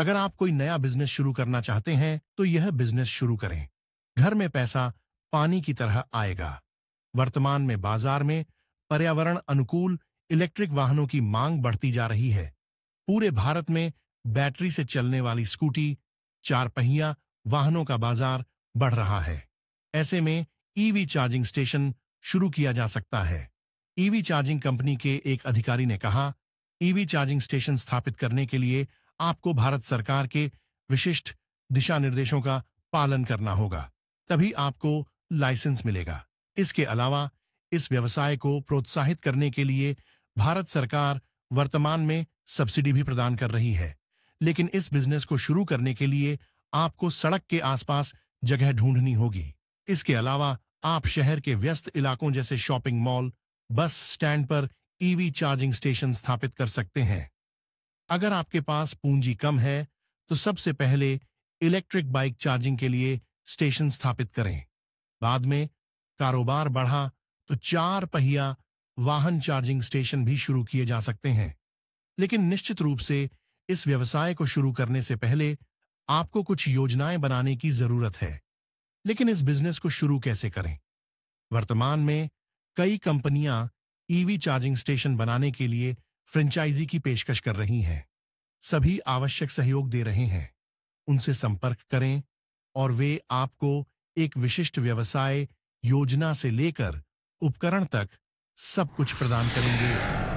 अगर आप कोई नया बिजनेस शुरू करना चाहते हैं तो यह बिजनेस शुरू करें घर में पैसा पानी की तरह आएगा वर्तमान में बाजार में पर्यावरण अनुकूल इलेक्ट्रिक वाहनों की मांग बढ़ती जा रही है पूरे भारत में बैटरी से चलने वाली स्कूटी चार पहिया वाहनों का बाजार बढ़ रहा है ऐसे में ईवी चार्जिंग स्टेशन शुरू किया जा सकता है ईवी चार्जिंग कंपनी के एक अधिकारी ने कहा ईवी चार्जिंग स्टेशन स्थापित करने के लिए आपको भारत सरकार के विशिष्ट दिशा निर्देशों का पालन करना होगा तभी आपको लाइसेंस मिलेगा इसके अलावा इस व्यवसाय को प्रोत्साहित करने के लिए भारत सरकार वर्तमान में सब्सिडी भी प्रदान कर रही है लेकिन इस बिजनेस को शुरू करने के लिए आपको सड़क के आसपास जगह ढूंढनी होगी इसके अलावा आप शहर के व्यस्त इलाकों जैसे शॉपिंग मॉल बस स्टैंड पर ईवी चार्जिंग स्टेशन स्थापित कर सकते हैं अगर आपके पास पूंजी कम है तो सबसे पहले इलेक्ट्रिक बाइक चार्जिंग के लिए स्टेशन स्थापित करें बाद में कारोबार बढ़ा तो चार पहिया वाहन चार्जिंग स्टेशन भी शुरू किए जा सकते हैं लेकिन निश्चित रूप से इस व्यवसाय को शुरू करने से पहले आपको कुछ योजनाएं बनाने की जरूरत है लेकिन इस बिजनेस को शुरू कैसे करें वर्तमान में कई कंपनियां ईवी चार्जिंग स्टेशन बनाने के लिए फ्रेंचाइजी की पेशकश कर रही हैं सभी आवश्यक सहयोग दे रहे हैं उनसे संपर्क करें और वे आपको एक विशिष्ट व्यवसाय योजना से लेकर उपकरण तक सब कुछ प्रदान करेंगे